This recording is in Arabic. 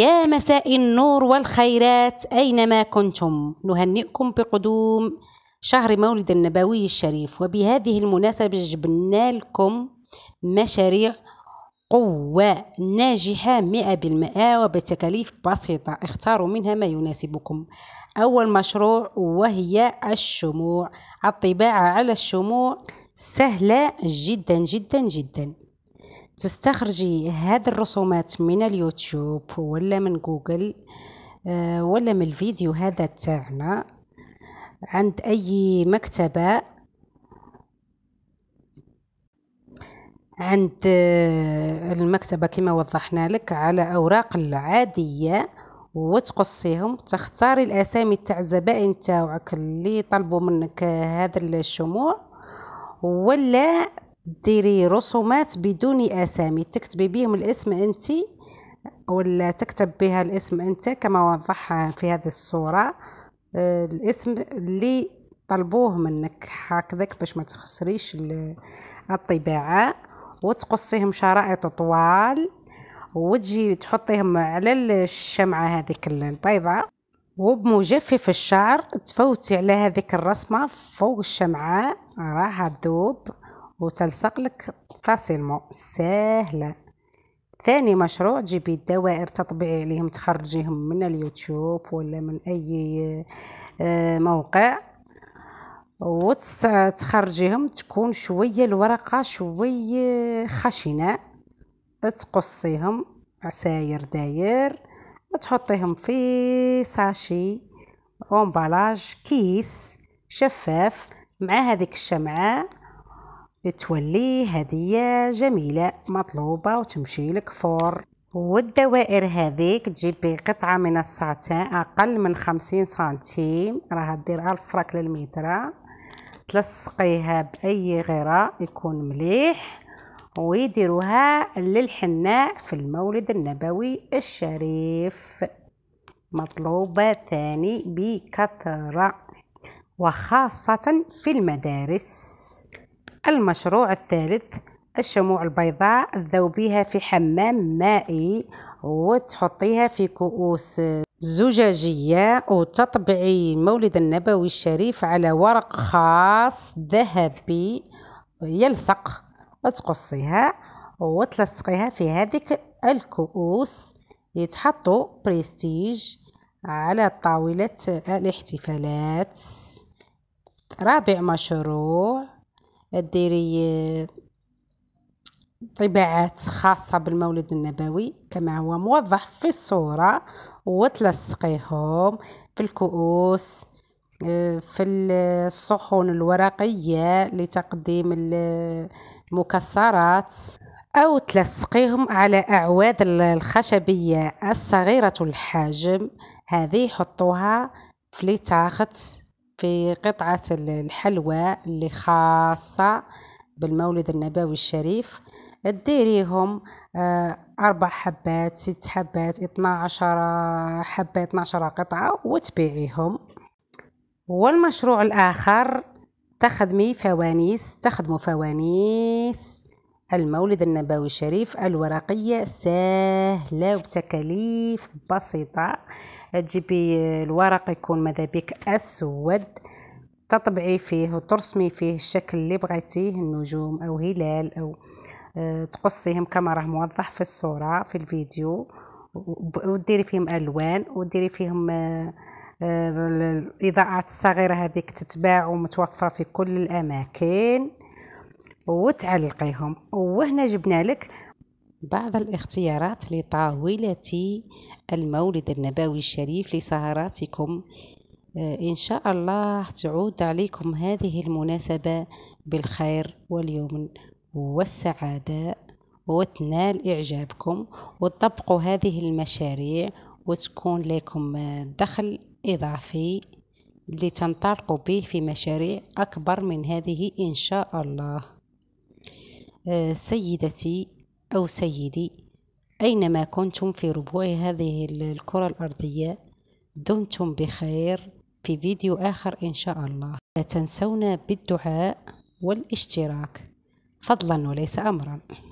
يا مساء النور والخيرات أينما كنتم نهنئكم بقدوم شهر مولد النبوي الشريف وبهذه المناسبة جبنا لكم مشاريع قوة ناجحة مئة بالمئة وبتكاليف بسيطة اختاروا منها ما يناسبكم أول مشروع وهي الشموع الطباعة على الشموع سهلة جدا جدا جدا تستخرجي هذه الرسومات من اليوتيوب ولا من جوجل آه، ولا من الفيديو هذا تاعنا عند أي مكتبة عند آه، المكتبة كما وضحنا لك على أوراق العادية وتقصيهم تختاري الأسامي تاع الزبائن تاعك اللي طلبوا منك هذا الشموع ولا ديري رسومات بدون اسامي تكتبي بهم الاسم انت ولا تكتب بها الاسم انت كما وضح في هذه الصوره آه، الاسم اللي طلبوه منك هكذاك باش ما تخسريش الطباعه وتقصيهم شرائط طوال وتجي تحطيهم على الشمعة هذيك البيضة وبمجفف الشعر تفوتي على هذيك الرسمة فوق الشمعة راها تذوب وتلصق لك فاسيلمون ساهله ثاني مشروع تجيبي الدوائر تطبعي عليهم تخرجيهم من اليوتيوب ولا من اي آه، موقع وتخرجيهم تكون شويه الورقه شويه خشنه تقصيهم عساير داير تحطيهم في ساشي امبالاج كيس شفاف مع هذيك الشمعه بتولي هدية جميلة مطلوبة وتمشي لك فور والدوائر هذيك تجيب قطعة من الساتان أقل من خمسين سنتيم راها دير ألف فرق للمترة تلصقيها بأي غراء يكون مليح ويديروها للحناء في المولد النبوي الشريف مطلوبة ثاني بكثرة وخاصة في المدارس المشروع الثالث الشموع البيضاء ذوبيها في حمام مائي وتحطيها في كؤوس زجاجية وتطبعي مولد النبوي الشريف على ورق خاص ذهبي يلصق وتقصيها وتلصقيها في هذيك الكؤوس يتحطوا بريستيج على طاولة الاحتفالات رابع مشروع ديري آه، طباعات خاصة بالمولد النبوي كما هو موضح في الصورة وتلصقيهم في الكؤوس آه، في الصحون الورقية لتقديم المكسرات أو تلصقيهم على أعواد الخشبية الصغيرة الحجم هذه حطوها في لتاخت في قطعة الحلوى اللي خاصة بالمولد النبوي الشريف تديريهم آه، أربع حبات ست حبات اثنا عشر حبة اثنا عشر قطعة وتبيعيهم والمشروع الآخر تخدمي فوانيس تخدموا فوانيس المولد النبوي الشريف الورقية سهلة وتكاليف بسيطة تجيبي الورق يكون ماذا بك اسود تطبعي فيه وترسمي فيه الشكل اللي بغيتيه النجوم او هلال او آه، تقصيهم كما راه موضح في الصوره في الفيديو وديري فيهم الوان وديري فيهم آه، آه، الاضاءات الصغيره هذيك تتباع ومتوفره في كل الاماكن وتعلقيهم وهنا جبنا لك بعض الاختيارات لطاولة المولد النبوي الشريف لسهراتكم آه، إن شاء الله تعود عليكم هذه المناسبة بالخير واليمن والسعادة وتنال إعجابكم وتطبقوا هذه المشاريع وتكون لكم دخل إضافي لتنطلقوا به في مشاريع أكبر من هذه إن شاء الله آه، سيدتي أو سيدي أينما كنتم في ربوع هذه الكرة الأرضية دمتم بخير في فيديو آخر إن شاء الله لا تنسونا بالدعاء والاشتراك فضلا وليس أمرا